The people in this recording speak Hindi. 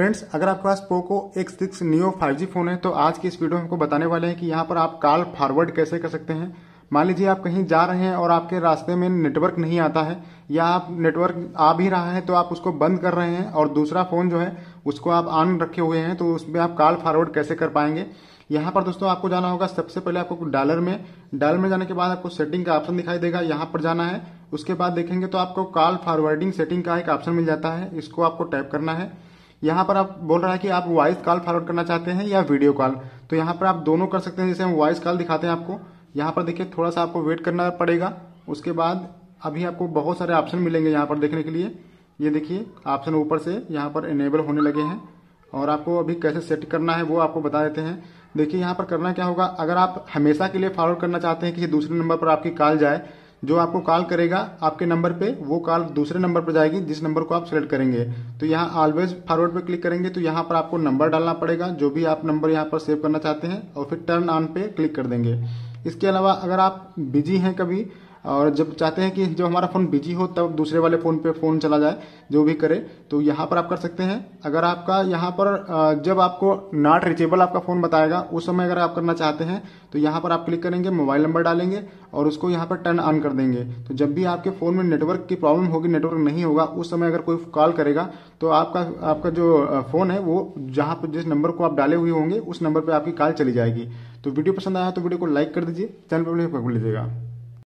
फ्रेंड्स अगर आपके पास Poco X six neo five phone है तो आज की इस वीडियो में हमको बताने वाले हैं कि यहाँ पर आप कॉल फॉरवर्ड कैसे कर सकते हैं मान लीजिए आप कहीं जा रहे हैं और आपके रास्ते में नेटवर्क नहीं आता है या आप नेटवर्क आ भी रहा है तो आप उसको बंद कर रहे हैं और दूसरा फ़ोन जो है उसको आप ऑन रखे हुए हैं तो उसमें आप कॉल फॉरवर्ड कैसे कर पाएंगे यहाँ पर दोस्तों आपको जाना होगा सबसे पहले आपको डॉलर में डॉलर में जाने के बाद आपको सेटिंग का ऑप्शन दिखाई देगा यहाँ पर जाना है उसके बाद देखेंगे तो आपको कॉल फॉरवर्डिंग सेटिंग का एक ऑप्शन मिल जाता है इसको आपको टाइप करना है यहाँ पर आप बोल रहा है कि आप वॉइस कॉल फॉरवर्ड करना चाहते हैं या वीडियो कॉल तो यहाँ पर आप दोनों कर सकते हैं जैसे हम वॉइस कॉल दिखाते हैं आपको यहाँ पर देखिए थोड़ा सा आपको वेट करना पड़ेगा उसके बाद अभी आपको बहुत सारे ऑप्शन मिलेंगे यहाँ पर देखने के लिए ये देखिए ऑप्शन ऊपर से यहाँ पर इनेबल होने लगे हैं और आपको अभी कैसे सेट करना है वो आपको बता देते हैं देखिए यहाँ पर करना क्या होगा अगर आप हमेशा के लिए फॉरवर्ड करना चाहते हैं किसी दूसरे नंबर पर आपकी कॉल जाए जो आपको कॉल करेगा आपके नंबर पे वो कॉल दूसरे नंबर पर जाएगी जिस नंबर को आप सेलेक्ट करेंगे तो यहाँ ऑलवेज फॉरवर्ड पे क्लिक करेंगे तो यहाँ पर आपको नंबर डालना पड़ेगा जो भी आप नंबर यहाँ पर सेव करना चाहते हैं और फिर टर्न ऑन पे क्लिक कर देंगे इसके अलावा अगर आप बिजी हैं कभी और जब चाहते हैं कि जब हमारा फ़ोन बिजी हो तब दूसरे वाले फ़ोन पे फ़ोन चला जाए जो भी करे तो यहाँ पर आप कर सकते हैं अगर आपका यहाँ पर जब आपको नॉट रिचेबल आपका फ़ोन बताएगा उस समय अगर आप करना चाहते हैं तो यहाँ पर आप क्लिक करेंगे मोबाइल नंबर डालेंगे और उसको यहाँ पर टर्न ऑन कर देंगे तो जब भी आपके फ़ोन में नेटवर्क की प्रॉब्लम होगी नेटवर्क नहीं होगा उस समय अगर कोई कॉल करेगा तो आपका आपका जो फ़ोन है वो जहाँ पर जिस नंबर को आप डाले हुए होंगे उस नंबर पर आपकी कॉल चली जाएगी तो वीडियो पसंद आया तो वीडियो को लाइक कर दीजिए चैनल पर तो लीजिएगा